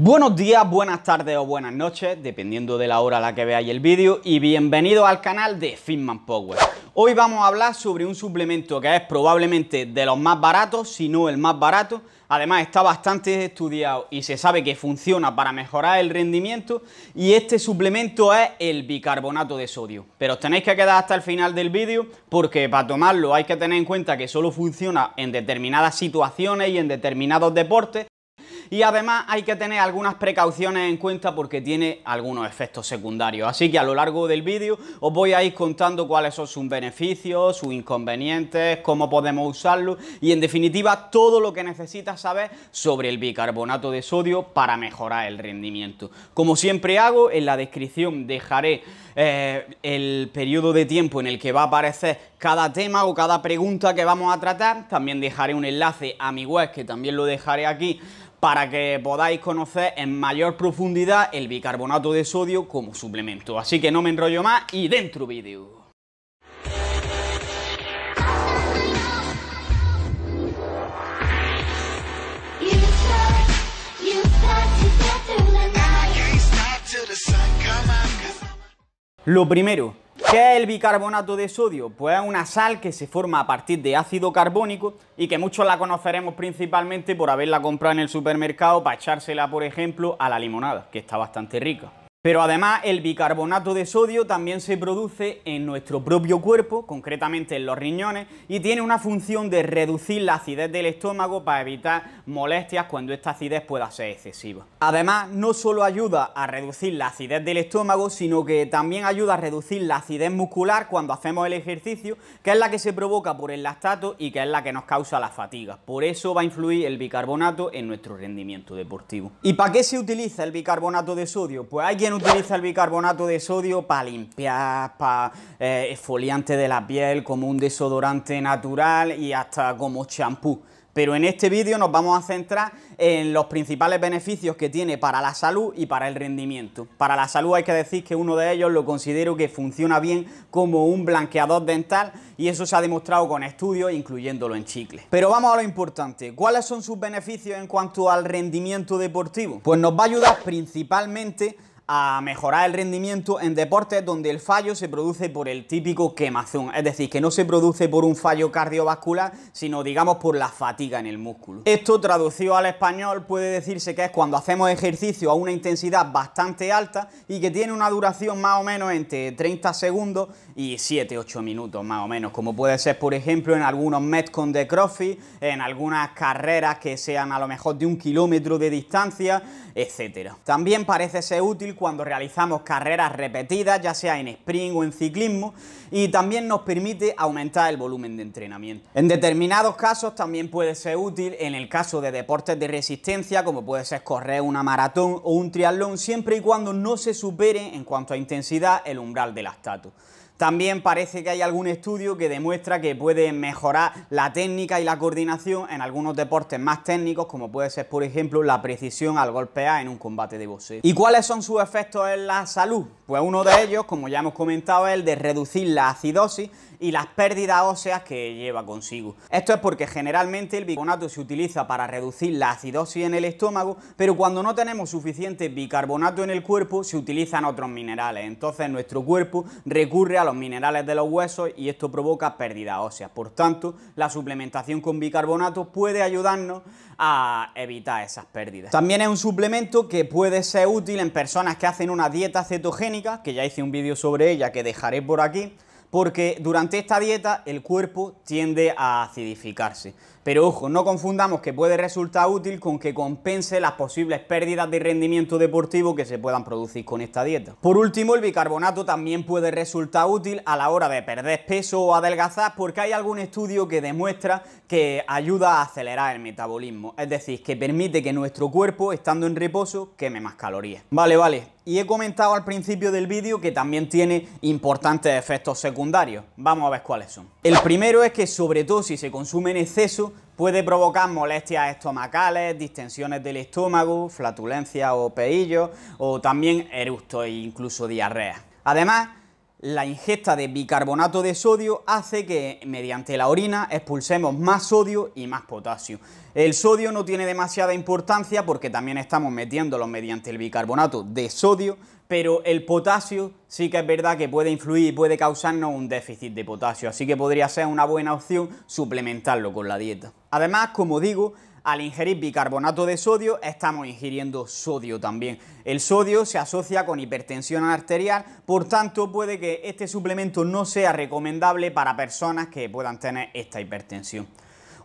Buenos días, buenas tardes o buenas noches, dependiendo de la hora a la que veáis el vídeo, y bienvenido al canal de Finman Power. Hoy vamos a hablar sobre un suplemento que es probablemente de los más baratos, si no el más barato. Además está bastante estudiado y se sabe que funciona para mejorar el rendimiento y este suplemento es el bicarbonato de sodio. Pero os tenéis que quedar hasta el final del vídeo porque para tomarlo hay que tener en cuenta que solo funciona en determinadas situaciones y en determinados deportes y además hay que tener algunas precauciones en cuenta porque tiene algunos efectos secundarios. Así que a lo largo del vídeo os voy a ir contando cuáles son sus beneficios, sus inconvenientes, cómo podemos usarlo y en definitiva todo lo que necesitas saber sobre el bicarbonato de sodio para mejorar el rendimiento. Como siempre hago, en la descripción dejaré eh, el periodo de tiempo en el que va a aparecer cada tema o cada pregunta que vamos a tratar. También dejaré un enlace a mi web que también lo dejaré aquí para que podáis conocer en mayor profundidad el bicarbonato de sodio como suplemento. Así que no me enrollo más y dentro vídeo. Lo primero, ¿Qué es el bicarbonato de sodio? Pues es una sal que se forma a partir de ácido carbónico y que muchos la conoceremos principalmente por haberla comprado en el supermercado para echársela, por ejemplo, a la limonada, que está bastante rica. Pero además el bicarbonato de sodio también se produce en nuestro propio cuerpo, concretamente en los riñones, y tiene una función de reducir la acidez del estómago para evitar molestias cuando esta acidez pueda ser excesiva. Además, no solo ayuda a reducir la acidez del estómago, sino que también ayuda a reducir la acidez muscular cuando hacemos el ejercicio, que es la que se provoca por el lactato y que es la que nos causa la fatiga. Por eso va a influir el bicarbonato en nuestro rendimiento deportivo. ¿Y para qué se utiliza el bicarbonato de sodio? Pues hay quien utiliza el bicarbonato de sodio para limpiar, para eh, esfoliante exfoliante de la piel, como un desodorante natural y hasta como champú. Pero en este vídeo nos vamos a centrar en los principales beneficios que tiene para la salud y para el rendimiento. Para la salud hay que decir que uno de ellos lo considero que funciona bien como un blanqueador dental y eso se ha demostrado con estudios incluyéndolo en chicle. Pero vamos a lo importante, ¿cuáles son sus beneficios en cuanto al rendimiento deportivo? Pues nos va a ayudar principalmente a mejorar el rendimiento en deportes donde el fallo se produce por el típico quemazón, es decir, que no se produce por un fallo cardiovascular, sino digamos por la fatiga en el músculo. Esto traducido al español puede decirse que es cuando hacemos ejercicio a una intensidad bastante alta y que tiene una duración más o menos entre 30 segundos y 7-8 minutos más o menos, como puede ser por ejemplo en algunos con de CrossFit, en algunas carreras que sean a lo mejor de un kilómetro de distancia, etcétera. También parece ser útil cuando realizamos carreras repetidas, ya sea en sprint o en ciclismo, y también nos permite aumentar el volumen de entrenamiento. En determinados casos también puede ser útil en el caso de deportes de resistencia, como puede ser correr una maratón o un triatlón, siempre y cuando no se supere en cuanto a intensidad el umbral de la lactato. También parece que hay algún estudio que demuestra que puede mejorar la técnica y la coordinación en algunos deportes más técnicos, como puede ser, por ejemplo, la precisión al golpear en un combate de boxeo. ¿Y cuáles son sus efectos en la salud? Pues uno de ellos, como ya hemos comentado, es el de reducir la acidosis y las pérdidas óseas que lleva consigo. Esto es porque generalmente el bicarbonato se utiliza para reducir la acidosis en el estómago, pero cuando no tenemos suficiente bicarbonato en el cuerpo se utilizan otros minerales. Entonces nuestro cuerpo recurre a los minerales de los huesos y esto provoca pérdida ósea. Por tanto, la suplementación con bicarbonato puede ayudarnos a evitar esas pérdidas. También es un suplemento que puede ser útil en personas que hacen una dieta cetogénica, que ya hice un vídeo sobre ella que dejaré por aquí, porque durante esta dieta el cuerpo tiende a acidificarse. Pero ojo, no confundamos que puede resultar útil con que compense las posibles pérdidas de rendimiento deportivo que se puedan producir con esta dieta. Por último, el bicarbonato también puede resultar útil a la hora de perder peso o adelgazar porque hay algún estudio que demuestra que ayuda a acelerar el metabolismo, es decir, que permite que nuestro cuerpo, estando en reposo, queme más calorías. Vale, vale, y he comentado al principio del vídeo que también tiene importantes efectos secundarios. Vamos a ver cuáles son. El primero es que sobre todo si se consume en exceso puede provocar molestias estomacales, distensiones del estómago, flatulencia o peillo, o también eructo e incluso diarrea. Además, la ingesta de bicarbonato de sodio hace que mediante la orina expulsemos más sodio y más potasio. El sodio no tiene demasiada importancia porque también estamos metiéndolo mediante el bicarbonato de sodio, pero el potasio sí que es verdad que puede influir y puede causarnos un déficit de potasio, así que podría ser una buena opción suplementarlo con la dieta. Además, como digo, al ingerir bicarbonato de sodio estamos ingiriendo sodio también. El sodio se asocia con hipertensión arterial, por tanto puede que este suplemento no sea recomendable para personas que puedan tener esta hipertensión.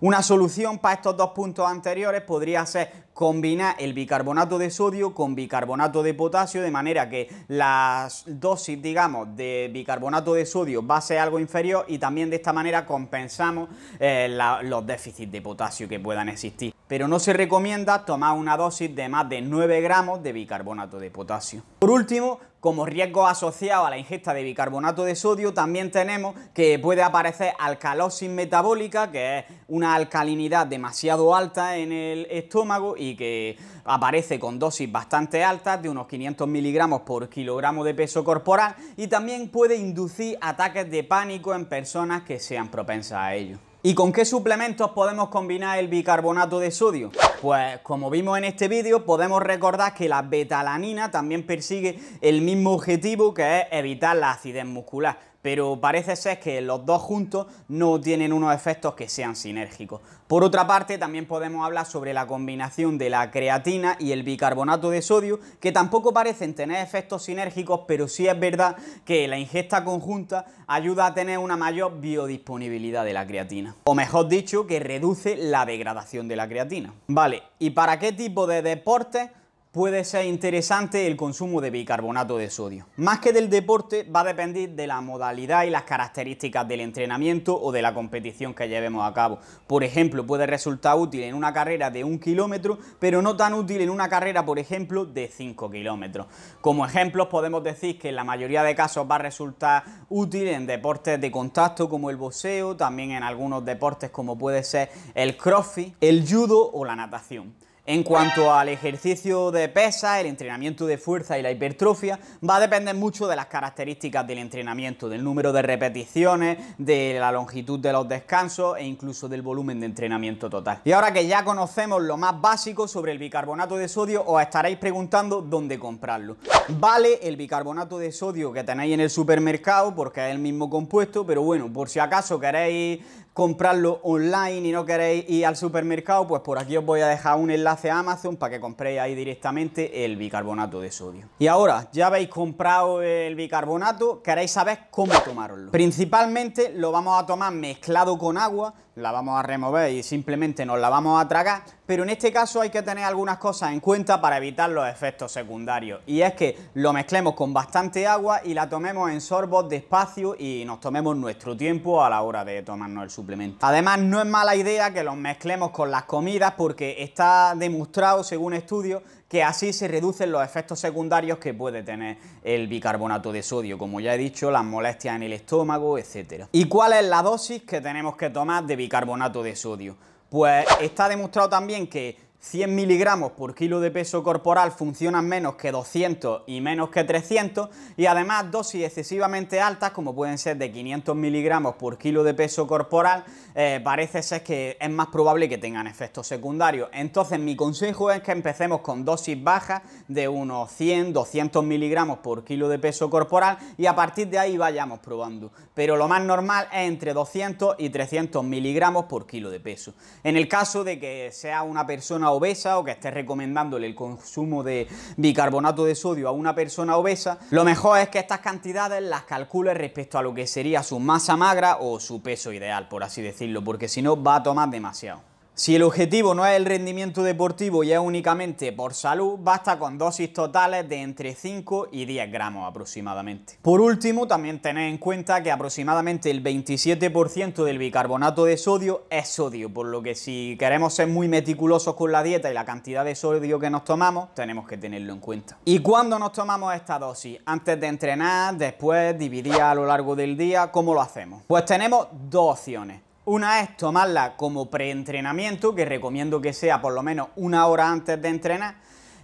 Una solución para estos dos puntos anteriores podría ser combinar el bicarbonato de sodio con bicarbonato de potasio de manera que las dosis, digamos, de bicarbonato de sodio va a ser algo inferior y también de esta manera compensamos eh, los déficits de potasio que puedan existir. Pero no se recomienda tomar una dosis de más de 9 gramos de bicarbonato de potasio. Por último, como riesgo asociado a la ingesta de bicarbonato de sodio, también tenemos que puede aparecer alcalosis metabólica, que es una alcalinidad demasiado alta en el estómago y que aparece con dosis bastante altas, de unos 500 miligramos por kilogramo de peso corporal, y también puede inducir ataques de pánico en personas que sean propensas a ello. ¿Y con qué suplementos podemos combinar el bicarbonato de sodio? Pues como vimos en este vídeo, podemos recordar que la betalanina también persigue el mismo objetivo que es evitar la acidez muscular pero parece ser que los dos juntos no tienen unos efectos que sean sinérgicos. Por otra parte, también podemos hablar sobre la combinación de la creatina y el bicarbonato de sodio, que tampoco parecen tener efectos sinérgicos, pero sí es verdad que la ingesta conjunta ayuda a tener una mayor biodisponibilidad de la creatina. O mejor dicho, que reduce la degradación de la creatina. Vale, ¿y para qué tipo de deporte? puede ser interesante el consumo de bicarbonato de sodio. Más que del deporte, va a depender de la modalidad y las características del entrenamiento o de la competición que llevemos a cabo. Por ejemplo, puede resultar útil en una carrera de un kilómetro, pero no tan útil en una carrera, por ejemplo, de 5 kilómetros. Como ejemplos, podemos decir que en la mayoría de casos va a resultar útil en deportes de contacto como el boxeo, también en algunos deportes como puede ser el crossfit, el judo o la natación. En cuanto al ejercicio de pesa, el entrenamiento de fuerza y la hipertrofia va a depender mucho de las características del entrenamiento, del número de repeticiones, de la longitud de los descansos e incluso del volumen de entrenamiento total. Y ahora que ya conocemos lo más básico sobre el bicarbonato de sodio, os estaréis preguntando dónde comprarlo. Vale el bicarbonato de sodio que tenéis en el supermercado porque es el mismo compuesto, pero bueno, por si acaso queréis comprarlo online y no queréis ir al supermercado, pues por aquí os voy a dejar un enlace a Amazon para que compréis ahí directamente el bicarbonato de sodio. Y ahora, ya habéis comprado el bicarbonato, queréis saber cómo tomarlo. Principalmente lo vamos a tomar mezclado con agua, la vamos a remover y simplemente nos la vamos a tragar, pero en este caso hay que tener algunas cosas en cuenta para evitar los efectos secundarios, y es que lo mezclemos con bastante agua y la tomemos en sorbos despacio y nos tomemos nuestro tiempo a la hora de tomarnos el suplemento. Además, no es mala idea que los mezclemos con las comidas porque está demostrado, según estudios, que así se reducen los efectos secundarios que puede tener el bicarbonato de sodio, como ya he dicho, las molestias en el estómago, etc. ¿Y cuál es la dosis que tenemos que tomar de bicarbonato de sodio? Pues está demostrado también que 100 miligramos por kilo de peso corporal funcionan menos que 200 y menos que 300 y además dosis excesivamente altas como pueden ser de 500 miligramos por kilo de peso corporal eh, parece ser que es más probable que tengan efectos secundarios entonces mi consejo es que empecemos con dosis bajas de unos 100 200 miligramos por kilo de peso corporal y a partir de ahí vayamos probando pero lo más normal es entre 200 y 300 miligramos por kilo de peso en el caso de que sea una persona obesa o que esté recomendándole el consumo de bicarbonato de sodio a una persona obesa, lo mejor es que estas cantidades las calcule respecto a lo que sería su masa magra o su peso ideal, por así decirlo, porque si no va a tomar demasiado. Si el objetivo no es el rendimiento deportivo y es únicamente por salud, basta con dosis totales de entre 5 y 10 gramos aproximadamente. Por último, también tened en cuenta que aproximadamente el 27% del bicarbonato de sodio es sodio, por lo que si queremos ser muy meticulosos con la dieta y la cantidad de sodio que nos tomamos, tenemos que tenerlo en cuenta. ¿Y cuándo nos tomamos esta dosis? ¿Antes de entrenar? ¿Después? ¿Dividida a lo largo del día? ¿Cómo lo hacemos? Pues tenemos dos opciones. Una es tomarla como preentrenamiento, que recomiendo que sea por lo menos una hora antes de entrenar,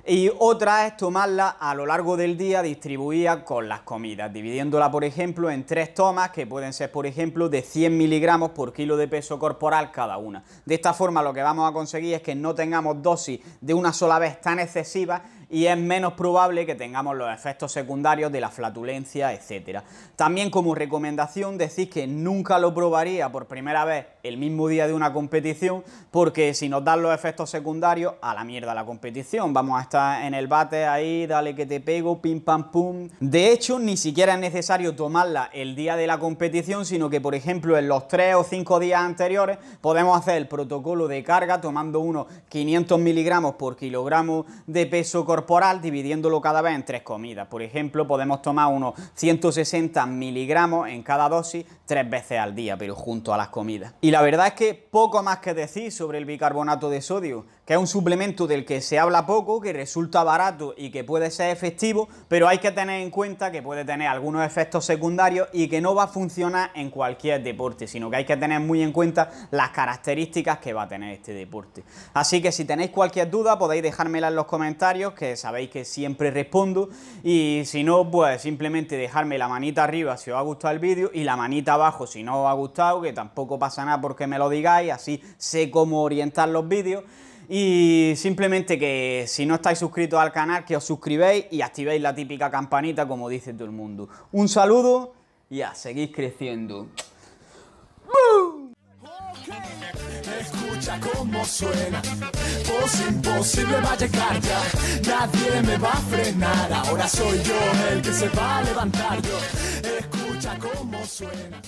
y otra es tomarla a lo largo del día distribuida con las comidas, dividiéndola por ejemplo en tres tomas que pueden ser por ejemplo de 100 miligramos por kilo de peso corporal cada una. De esta forma lo que vamos a conseguir es que no tengamos dosis de una sola vez tan excesivas y es menos probable que tengamos los efectos secundarios de la flatulencia, etcétera. También como recomendación decís que nunca lo probaría por primera vez el mismo día de una competición, porque si nos dan los efectos secundarios, a la mierda la competición. Vamos a estar en el bate ahí, dale que te pego, pim pam pum. De hecho, ni siquiera es necesario tomarla el día de la competición, sino que, por ejemplo, en los 3 o 5 días anteriores podemos hacer el protocolo de carga tomando unos 500 miligramos por kilogramo de peso corporal, dividiéndolo cada vez en tres comidas. Por ejemplo, podemos tomar unos 160 miligramos en cada dosis tres veces al día, pero junto a las comidas. Y la verdad es que poco más que decir sobre el bicarbonato de sodio, que es un suplemento del que se habla poco, que resulta barato y que puede ser efectivo, pero hay que tener en cuenta que puede tener algunos efectos secundarios y que no va a funcionar en cualquier deporte, sino que hay que tener muy en cuenta las características que va a tener este deporte. Así que si tenéis cualquier duda podéis dejármela en los comentarios, que sabéis que siempre respondo, y si no, pues simplemente dejarme la manita arriba si os ha gustado el vídeo y la manita abajo si no os ha gustado, que tampoco pasa nada porque me lo digáis, así sé cómo orientar los vídeos. Y simplemente que si no estáis suscritos al canal, que os suscribáis y activéis la típica campanita como dice todo el mundo. Un saludo y a seguir creciendo. Escucha cómo suena, imposible nadie me va a frenar, ahora soy yo el que se va a levantar escucha cómo suena.